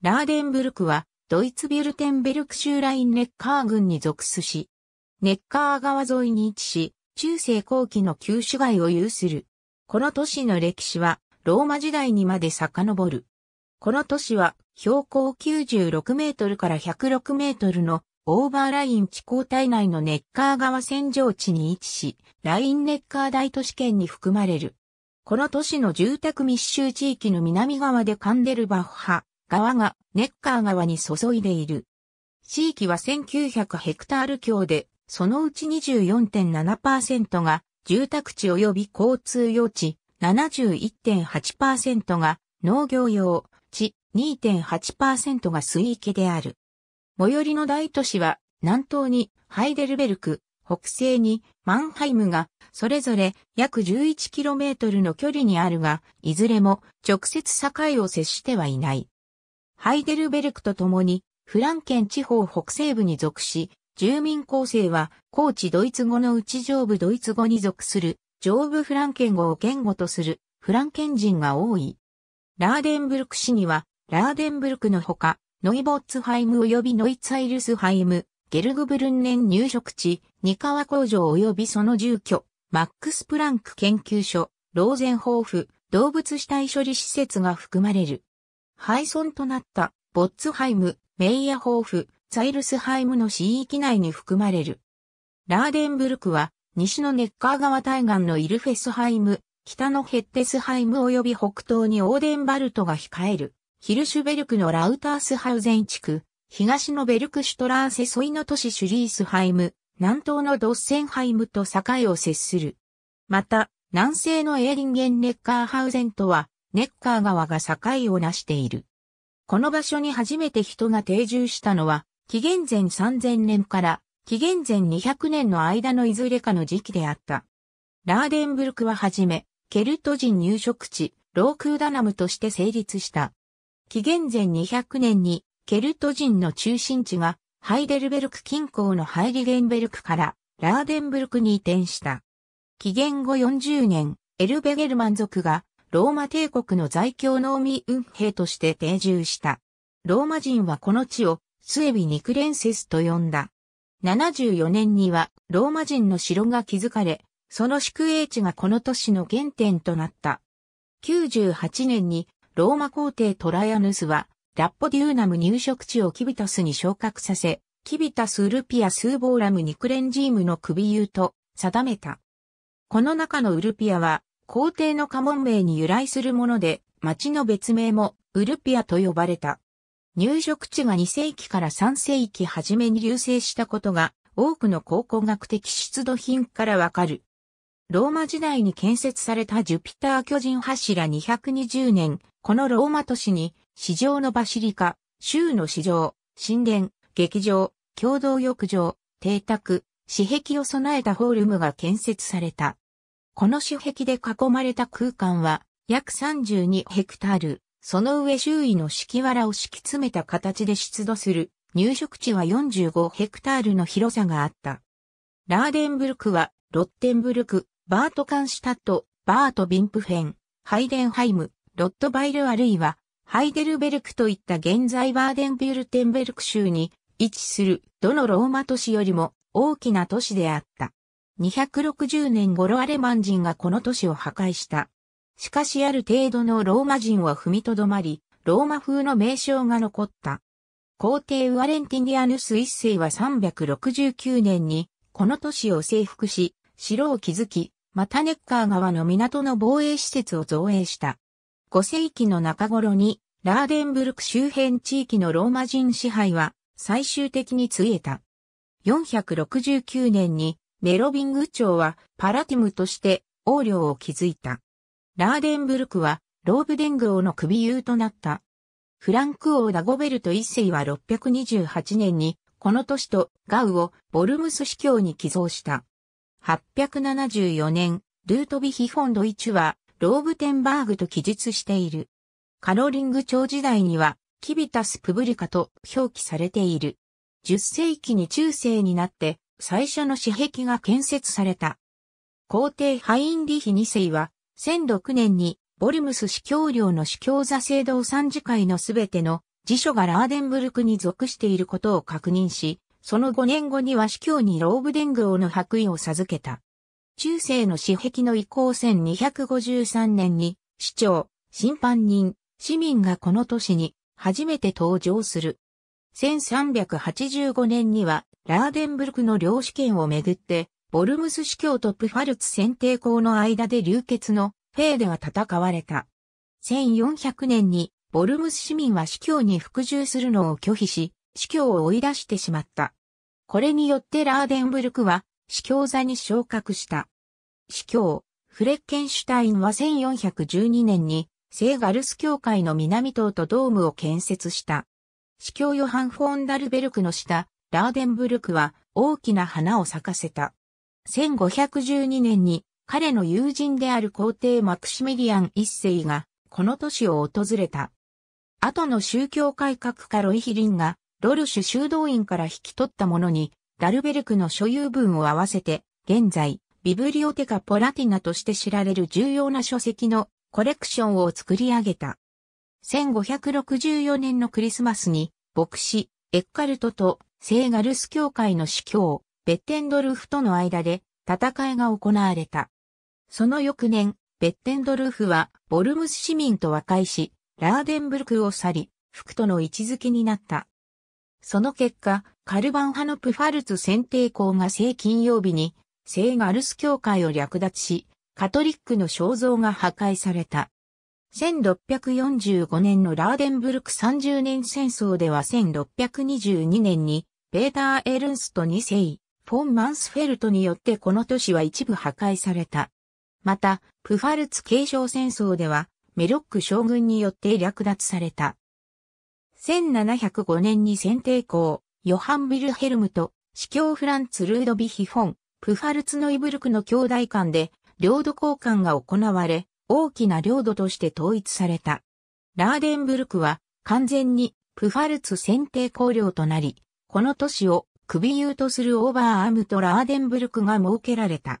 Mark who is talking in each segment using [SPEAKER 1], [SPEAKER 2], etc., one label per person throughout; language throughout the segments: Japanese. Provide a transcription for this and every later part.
[SPEAKER 1] ラーデンブルクは、ドイツビュルテンベルク州ラインネッカー郡に属すし、ネッカー川沿いに位置し、中世後期の旧市街を有する。この都市の歴史は、ローマ時代にまで遡る。この都市は、標高96メートルから106メートルのオーバーライン地高帯内のネッカー川線上地に位置し、ラインネッカー大都市圏に含まれる。この都市の住宅密集地域の南側でカンデルバッハ、川がネッカー川に注いでいる。地域は1900ヘクタール強で、そのうち24.7%が住宅地及び交通用地、71.8%が農業用地、2.8%が水域である。最寄りの大都市は南東にハイデルベルク、北西にマンハイムがそれぞれ約 11km の距離にあるが、いずれも直接境を接してはいない。ハイデルベルクと共に、フランケン地方北西部に属し、住民構成は、高地ドイツ語のうち上部ドイツ語に属する、上部フランケン語を言語とする、フランケン人が多い。ラーデンブルク市には、ラーデンブルクのほか、ノイボッツハイム及びノイツアイルスハイム、ゲルグブルンネン入植地、ニカワ工場及びその住居、マックスプランク研究所、ローゼンホーフ、動物死体処理施設が含まれる。廃村となったボッツハイム、メイヤホーフ、ザイルスハイムの市域内に含まれる。ラーデンブルクは西のネッカー川対岸のイルフェスハイム、北のヘッテスハイム及び北東にオーデンバルトが控える、ヒルシュベルクのラウタースハウゼン地区、東のベルクシュトラーセソイの都市シュリースハイム、南東のドッセンハイムと境を接する。また、南西のエーリンゲンネッカーハウゼンとは、ネッカー川が境を成している。この場所に初めて人が定住したのは、紀元前3000年から紀元前200年の間のいずれかの時期であった。ラーデンブルクははじめ、ケルト人入植地、ロークーダナムとして成立した。紀元前200年に、ケルト人の中心地が、ハイデルベルク近郊のハイリゲンベルクから、ラーデンブルクに移転した。紀元後40年、エルベゲルマン族が、ローマ帝国の在京農民運兵として定住した。ローマ人はこの地をスエビニクレンセスと呼んだ。74年にはローマ人の城が築かれ、その宿営地がこの都市の原点となった。98年にローマ皇帝トライアヌスはラッポデューナム入植地をキビタスに昇格させ、キビタスウルピアスーボーラムニクレンジームの首優と定めた。この中のウルピアは皇帝の家紋名に由来するもので、町の別名もウルピアと呼ばれた。入植地が2世紀から3世紀初めに流星したことが多くの考古学的出土品からわかる。ローマ時代に建設されたジュピター巨人柱220年、このローマ都市に市場のバシリカ、州の市場、神殿、劇場、共同浴場、邸宅、私壁を備えたホールムが建設された。この主壁で囲まれた空間は約32ヘクタール、その上周囲の敷き藁を敷き詰めた形で出土する入植地は45ヘクタールの広さがあった。ラーデンブルクは、ロッテンブルク、バートカンシュタット、バートビンプフェン、ハイデンハイム、ロットバイルあるいは、ハイデルベルクといった現在バーデンビュルテンベルク州に位置するどのローマ都市よりも大きな都市であった。260年頃アレマン人がこの都市を破壊した。しかしある程度のローマ人は踏みとどまり、ローマ風の名称が残った。皇帝ウアレンティニアヌス一世は369年に、この都市を征服し、城を築き、マタネッカー川の港の防衛施設を造営した。5世紀の中頃に、ラーデンブルク周辺地域のローマ人支配は、最終的に継いえた。469年に、メロビング朝はパラティムとして王領を築いた。ラーデンブルクはローブデング王の首優となった。フランク王ダゴベルト一世は628年にこの都市とガウをボルムス司教に寄贈した。874年、ルートビヒフォンド一はローブテンバーグと記述している。カロリング朝時代にはキビタスプブリカと表記されている。10世紀に中世になって最初の私壁が建設された。皇帝ハインリヒ2世は、1006年にボリムス司教領の司教座制度参事会のすべての辞書がラーデンブルクに属していることを確認し、その5年後には司教にローブデング王の白衣を授けた。中世の私壁の移行1253年に、市長、審判人、市民がこの都市に初めて登場する。1385年には、ラーデンブルクの領主権をめぐって、ボルムス司教とプファルツ選定校の間で流血のフェーデが戦われた。1400年にボルムス市民は司教に服従するのを拒否し、司教を追い出してしまった。これによってラーデンブルクは司教座に昇格した。司教、フレッケンシュタインは1412年に聖ガルス教会の南塔とドームを建設した。司教ヨハン・フォンダルベルクの下、ラーデンブルクは大きな花を咲かせた。1512年に彼の友人である皇帝マクシミリアン一世がこの都市を訪れた。後の宗教改革家ロイヒリンがロルシュ修道院から引き取ったものにダルベルクの所有分を合わせて現在ビブリオテカポラティナとして知られる重要な書籍のコレクションを作り上げた。1564年のクリスマスに、牧師、エッカルトと聖ガルス教会の司教、ベッテンドルフとの間で戦いが行われた。その翌年、ベッテンドルフはボルムス市民と和解し、ラーデンブルクを去り、福との位置づけになった。その結果、カルバン派のプファルツ選定校が聖金曜日に、聖ガルス教会を略奪し、カトリックの肖像が破壊された。1645年のラーデンブルク30年戦争では1622年に、ペーター・エルンスト2世、フォン・マンスフェルトによってこの都市は一部破壊された。また、プファルツ継承戦争では、メロック将軍によって略奪された。1705年に先定校、ヨハン・ビルヘルムと、司教フランツ・ルードビヒ・フォン、プファルツノイブルクの兄弟間で、領土交換が行われ、大きな領土として統一された。ラーデンブルクは完全にプファルツ選定公領となり、この都市を首有とするオーバーアームとラーデンブルクが設けられた。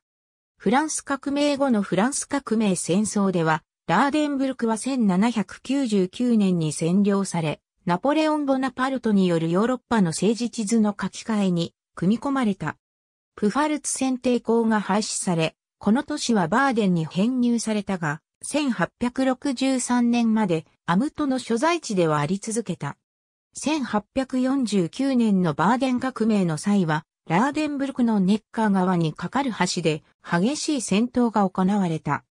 [SPEAKER 1] フランス革命後のフランス革命戦争では、ラーデンブルクは1799年に占領され、ナポレオン・ボナパルトによるヨーロッパの政治地図の書き換えに組み込まれた。プファルツ選定校が廃止され、この都市はバーデンに編入されたが、1863年までアムトの所在地ではあり続けた。1849年のバーデン革命の際は、ラーデンブルクのネッカー川に架かる橋で激しい戦闘が行われた。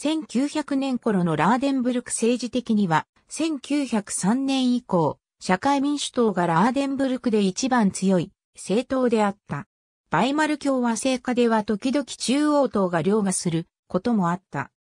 [SPEAKER 1] 1900年頃のラーデンブルク政治的には、1903年以降、社会民主党がラーデンブルクで一番強い政党であった。バイマル共和制下では時々中央党が凌駕することもあった。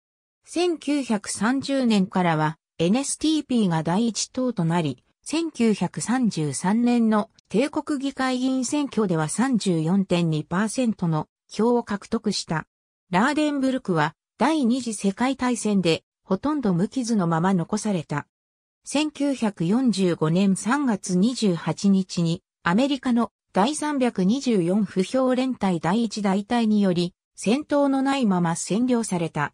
[SPEAKER 1] 1930年からは NSTP が第一党となり、1933年の帝国議会議員選挙では34.2%の票を獲得した。ラーデンブルクは第二次世界大戦でほとんど無傷のまま残された。1945年3月28日にアメリカの第324不評連隊第1大隊により、戦闘のないまま占領された。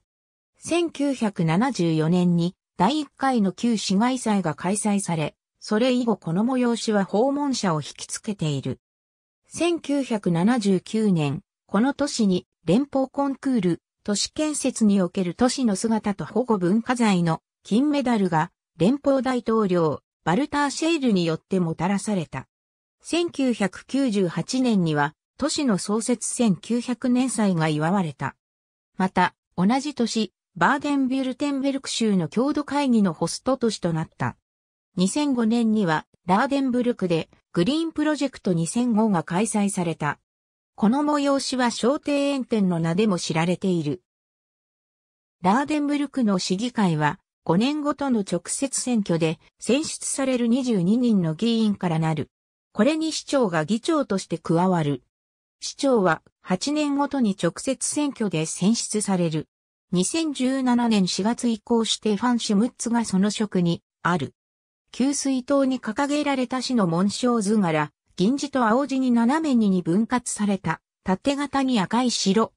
[SPEAKER 1] 1974年に第1回の旧市街祭が開催され、それ以後この催しは訪問者を引きつけている。1979年、この都市に連邦コンクール、都市建設における都市の姿と保護文化財の金メダルが連邦大統領、バルター・シェイルによってもたらされた。1998年には都市の創設1900年祭が祝われた。また、同じ年、バーデンビュルテンベルク州の郷土会議のホスト都市となった。2005年には、ラーデンブルクでグリーンプロジェクト2005が開催された。この催しは小庭園店の名でも知られている。ラーデンブルクの市議会は5年ごとの直接選挙で選出される22人の議員からなる。これに市長が議長として加わる。市長は8年ごとに直接選挙で選出される。2017年4月以降して、ファン・シュムッツがその職にある。給水塔に掲げられた市の紋章図柄、銀字と青字に斜めにに分割された、縦型に赤い白。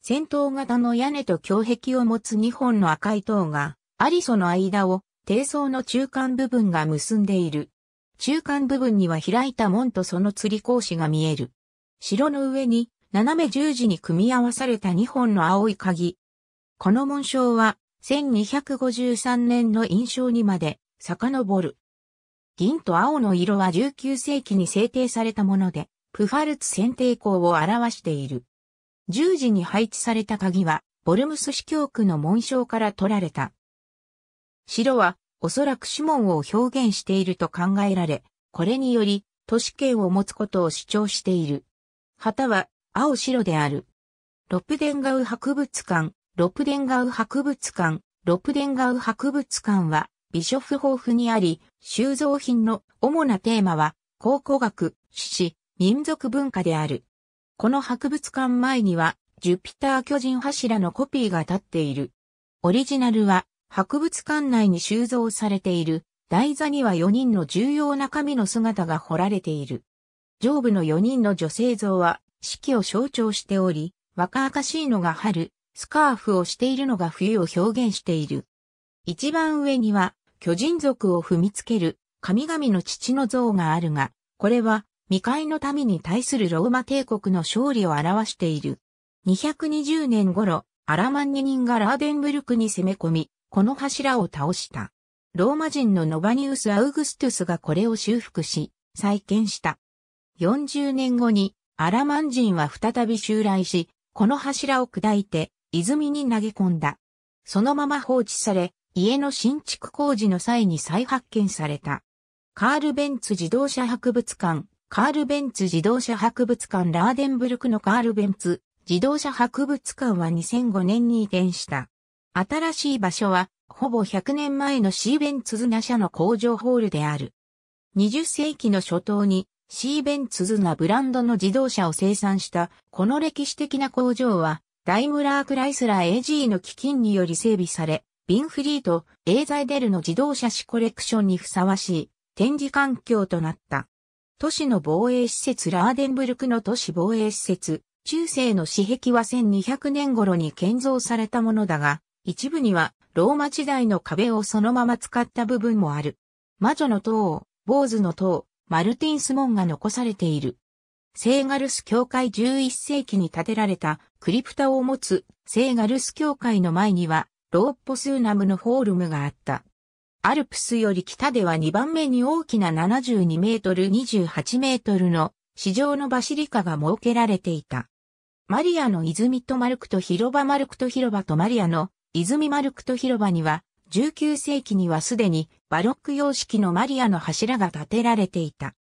[SPEAKER 1] 戦闘型の屋根と胸壁を持つ2本の赤い塔が、アリソの間を、低層の中間部分が結んでいる。中間部分には開いた門とその吊り格子が見える。城の上に斜め十字に組み合わされた2本の青い鍵。この紋章は1253年の印象にまで遡る。銀と青の色は19世紀に制定されたもので、プファルツ選定校を表している。十字に配置された鍵は、ボルムス市教区の紋章から取られた。白はおそらく指紋を表現していると考えられ、これにより、都市圏を持つことを主張している。旗は、青白である。ロプデンガウ博物館、ロプデンガウ博物館、ロプデンガウ博物館は、ビショフホーフにあり、収蔵品の主なテーマは、考古学、史、民族文化である。この博物館前には、ジュピター巨人柱のコピーが立っている。オリジナルは、博物館内に収蔵されている台座には4人の重要な神の姿が彫られている。上部の4人の女性像は四季を象徴しており、若々しいのが春、スカーフをしているのが冬を表現している。一番上には巨人族を踏みつける神々の父の像があるが、これは未開の民に対するローマ帝国の勝利を表している。220年頃、アラマンニ人がラーデンブルクに攻め込み、この柱を倒した。ローマ人のノバニウス・アウグストゥスがこれを修復し、再建した。40年後に、アラマン人は再び襲来し、この柱を砕いて、泉に投げ込んだ。そのまま放置され、家の新築工事の際に再発見された。カール・ベンツ自動車博物館、カール・ベンツ自動車博物館ラーデンブルクのカール・ベンツ自動車博物館は2005年に移転した。新しい場所は、ほぼ100年前のシーベンツズナ社の工場ホールである。20世紀の初頭に、シーベンツズナブランドの自動車を生産した、この歴史的な工場は、ダイムラー・クライスラー AG の基金により整備され、ビンフリート、エーザイデルの自動車誌コレクションにふさわしい展示環境となった。都市の防衛施設ラーデンブルクの都市防衛施設、中世の私壁は1200年頃に建造されたものだが、一部にはローマ時代の壁をそのまま使った部分もある。魔女の塔、坊主の塔、マルティンス門が残されている。セーガルス教会11世紀に建てられたクリプタを持つセーガルス教会の前にはローポスーナムのフォールムがあった。アルプスより北では2番目に大きな72メートル28メートルの市場のバシリカが設けられていた。マリアの泉とマルクと広場マルクと広場とマリアの泉マルクト広場には、19世紀にはすでにバロック様式のマリアの柱が建てられていた。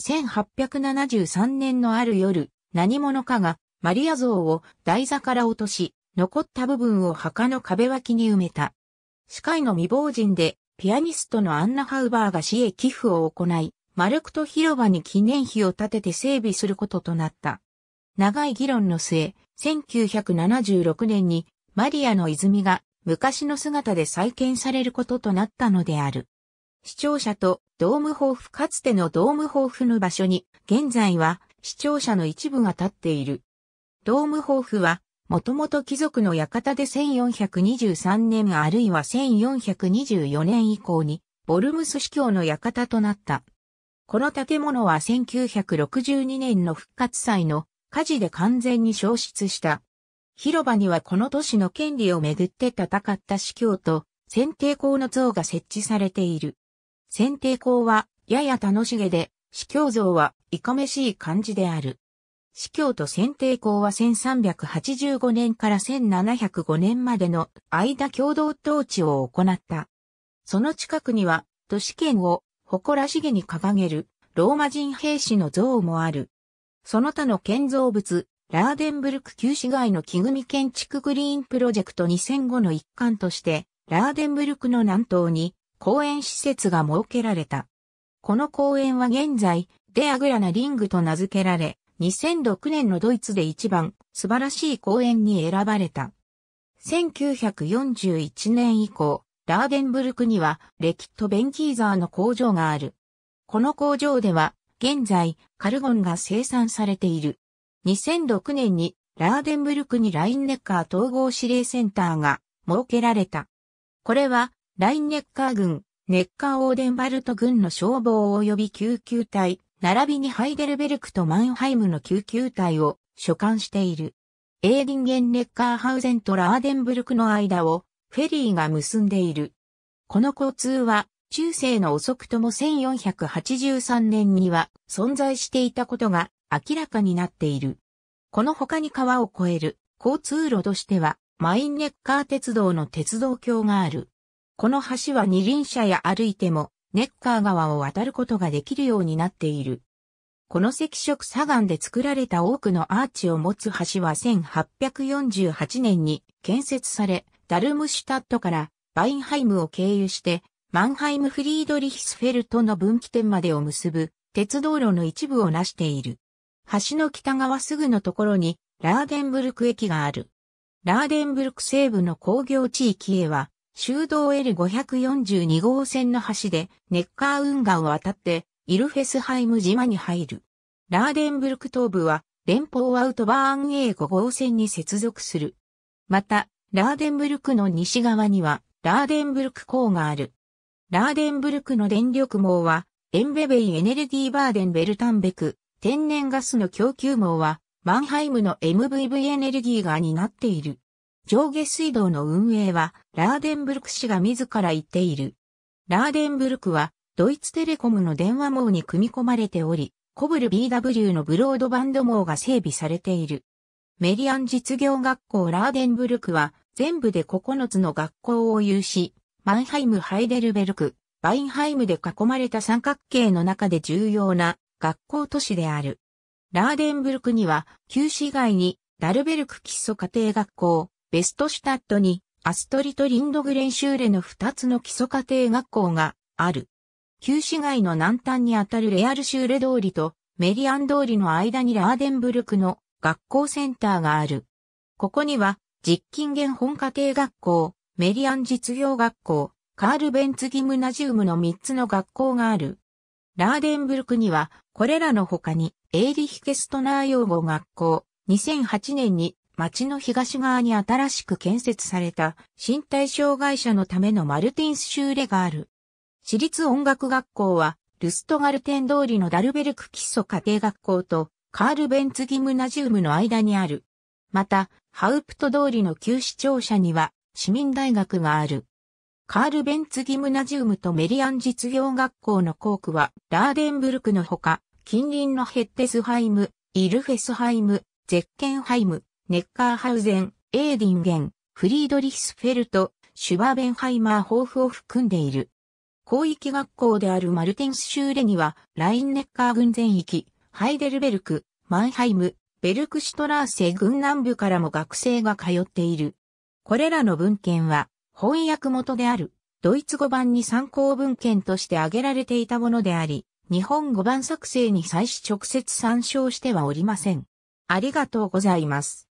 [SPEAKER 1] 1873年のある夜、何者かがマリア像を台座から落とし、残った部分を墓の壁脇に埋めた。司会の未亡人で、ピアニストのアンナ・ハウバーが市へ寄付を行い、マルクト広場に記念碑を建てて整備することとなった。長い議論の末、1976年にマリアの泉が昔の姿で再建されることとなったのである。視聴者とドームホーフかつてのドームホーフの場所に、現在は視聴者の一部が立っている。ドームホーフは、もともと貴族の館で1423年あるいは1424年以降に、ボルムス司教の館となった。この建物は1962年の復活祭の火事で完全に消失した。広場にはこの都市の権利をめぐって戦った司教と、選定校の像が設置されている。選定校は、やや楽しげで、司教像はいかめしい感じである。司教と選定校は1385年から1705年までの間共同統治を行った。その近くには、都市圏を誇らしげに掲げるローマ人兵士の像もある。その他の建造物、ラーデンブルク旧市街の木組建築グリーンプロジェクト2005の一環として、ラーデンブルクの南東に公園施設が設けられた。この公園は現在、デアグラナリングと名付けられ、2006年のドイツで一番素晴らしい公園に選ばれた。1941年以降、ラーデンブルクにはレキット・ベンキーザーの工場がある。この工場では、現在、カルゴンが生産されている。2006年にラーデンブルクにラインネッカー統合指令センターが設けられた。これはラインネッカー軍、ネッカーオーデンバルト軍の消防及び救急隊、並びにハイデルベルクとマンハイムの救急隊を所管している。エーディンゲンネッカーハウゼンとラーデンブルクの間をフェリーが結んでいる。この交通は中世の遅くとも1483年には存在していたことが明らかになっている。この他に川を越える交通路としては、マインネッカー鉄道の鉄道橋がある。この橋は二輪車や歩いても、ネッカー川を渡ることができるようになっている。この赤色砂岩で作られた多くのアーチを持つ橋は1848年に建設され、ダルムシュタットからバインハイムを経由して、マンハイムフリードリヒスフェルトの分岐点までを結ぶ鉄道路の一部を成している。橋の北側すぐのところに、ラーデンブルク駅がある。ラーデンブルク西部の工業地域へは、修道 L542 号線の橋で、ネッカー運河を渡って、イルフェスハイム島に入る。ラーデンブルク東部は、連邦アウトバーン A5 号線に接続する。また、ラーデンブルクの西側には、ラーデンブルク港がある。ラーデンブルクの電力網は、エンベベイエネルギーバーデンベルタンベク、天然ガスの供給網は、マンハイムの MVV エネルギーが担っている。上下水道の運営は、ラーデンブルク氏が自ら言っている。ラーデンブルクは、ドイツテレコムの電話網に組み込まれており、コブル BW のブロードバンド網が整備されている。メリアン実業学校ラーデンブルクは全部で9つの学校を有し、マンハイム、ハイデルベルク、バインハイムで囲まれた三角形の中で重要な学校都市である。ラーデンブルクには、旧市街に、ダルベルク基礎家庭学校、ベストシュタットに、アストリとリンドグレンシューレの2つの基礎家庭学校がある。旧市街の南端にあたるレアルシューレ通りとメリアン通りの間にラーデンブルクの学校センターがある。ここには、実金現本家庭学校、メリアン実業学校、カールベンツギムナジウムの3つの学校がある。ラーデンブルクには、これらの他に、エーリヒケストナー養護学校、2008年に町の東側に新しく建設された身体障害者のためのマルティンス修ューがある。私立音楽学校は、ルストガルテン通りのダルベルク基礎家庭学校とカールベンツギムナジウムの間にある。また、ハウプト通りの旧市庁舎には市民大学がある。カールベンツギムナジウムとメリアン実業学校の校区は、ラーデンブルクのほか、近隣のヘッテスハイム、イルフェスハイム、ゼッケンハイム、ネッカーハウゼン、エーディンゲン、フリードリヒスフェルト、シュバーベンハイマー豊富を含んでいる。広域学校であるマルテンスシューレには、ラインネッカー軍全域、ハイデルベルク、マンハイム、ベルクシュトラーセ軍南部からも学生が通っている。これらの文献は、翻訳元である、ドイツ語版に参考文献として挙げられていたものであり、日本語版作成に際し直接参照してはおりません。ありがとうございます。